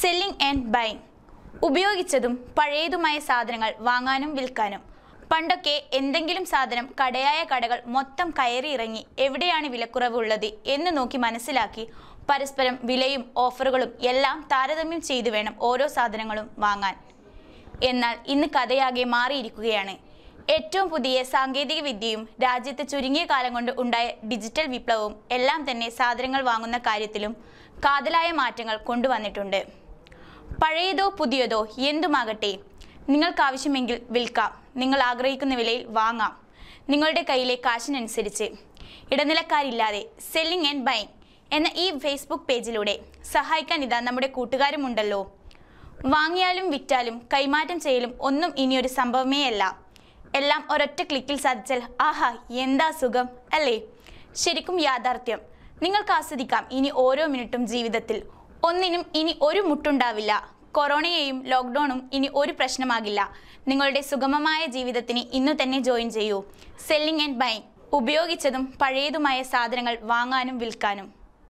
selling and buying ഉപയോഗിച്ചതും പഴയതുമായ സാധനങ്ങൾ വാങ്ങാനും വിൽക്കാനും പണ്ടൊക്കെ എന്തെങ്കിലും സാധനം കടയായ കടകൾ മൊത്തം കയറി ഇറങ്ങി എവിടെയാണ് വിലക്കുറവ് ഉള്ളത് എന്ന് നോക്കി മനസ്സിലാക്കി പരസ്പരം വിലയും ഓഫറുകളും എല്ലാം താരതമ്യം ചെയ്തു വേണം ഓരോ സാധനങ്ങളും വാങ്ങാൻ എന്നാൽ ഇന്ന് കഥയാകെ മാറിയിരിക്കുകയാണ് ഏറ്റവും പുതിയ സാങ്കേതിക വിദ്യയും രാജ്യത്ത് ചുരുങ്ങിയ കാലം കൊണ്ട് ഉണ്ടായ ഡിജിറ്റൽ വിപ്ലവവും എല്ലാം തന്നെ സാധനങ്ങൾ വാങ്ങുന്ന കാര്യത്തിലും കാതലായ മാറ്റങ്ങൾ കൊണ്ടുവന്നിട്ടുണ്ട് പഴയതോ പുതിയതോ എന്തുമാകട്ടെ നിങ്ങൾക്കാവശ്യമെങ്കിൽ വിൽക്കാം നിങ്ങൾ ആഗ്രഹിക്കുന്ന വിലയിൽ വാങ്ങാം നിങ്ങളുടെ കയ്യിലെ കാശിനനുസരിച്ച് ഇടനിലക്കാരില്ലാതെ സെല്ലിംഗ് ആൻഡ് ബൈ എന്ന ഈ ഫേസ്ബുക്ക് പേജിലൂടെ സഹായിക്കാൻ ഇതാ നമ്മുടെ കൂട്ടുകാരുമുണ്ടല്ലോ വാങ്ങിയാലും വിറ്റാലും കൈമാറ്റം ചെയ്യലും ഒന്നും ഇനിയൊരു സംഭവമേ അല്ല എല്ലാം ഒരൊറ്റ ക്ലിക്കിൽ സാധിച്ചാൽ ആഹാ എന്താ സുഖം അല്ലേ ശരിക്കും യാഥാർത്ഥ്യം നിങ്ങൾക്ക് ആസ്വദിക്കാം ഇനി ഓരോ മിനിറ്റും ജീവിതത്തിൽ ഒന്നിനും ഇനി ഒരു മുട്ടുണ്ടാവില്ല കൊറോണയെയും ലോക്ക്ഡൗണും ഇനി ഒരു പ്രശ്നമാകില്ല നിങ്ങളുടെ സുഗമമായ ജീവിതത്തിന് ഇന്ന് തന്നെ ജോയിൻ ചെയ്യൂ സെല്ലിംഗ് ആൻഡ് ബൈങ് ഉപയോഗിച്ചതും പഴയതുമായ സാധനങ്ങൾ വാങ്ങാനും വിൽക്കാനും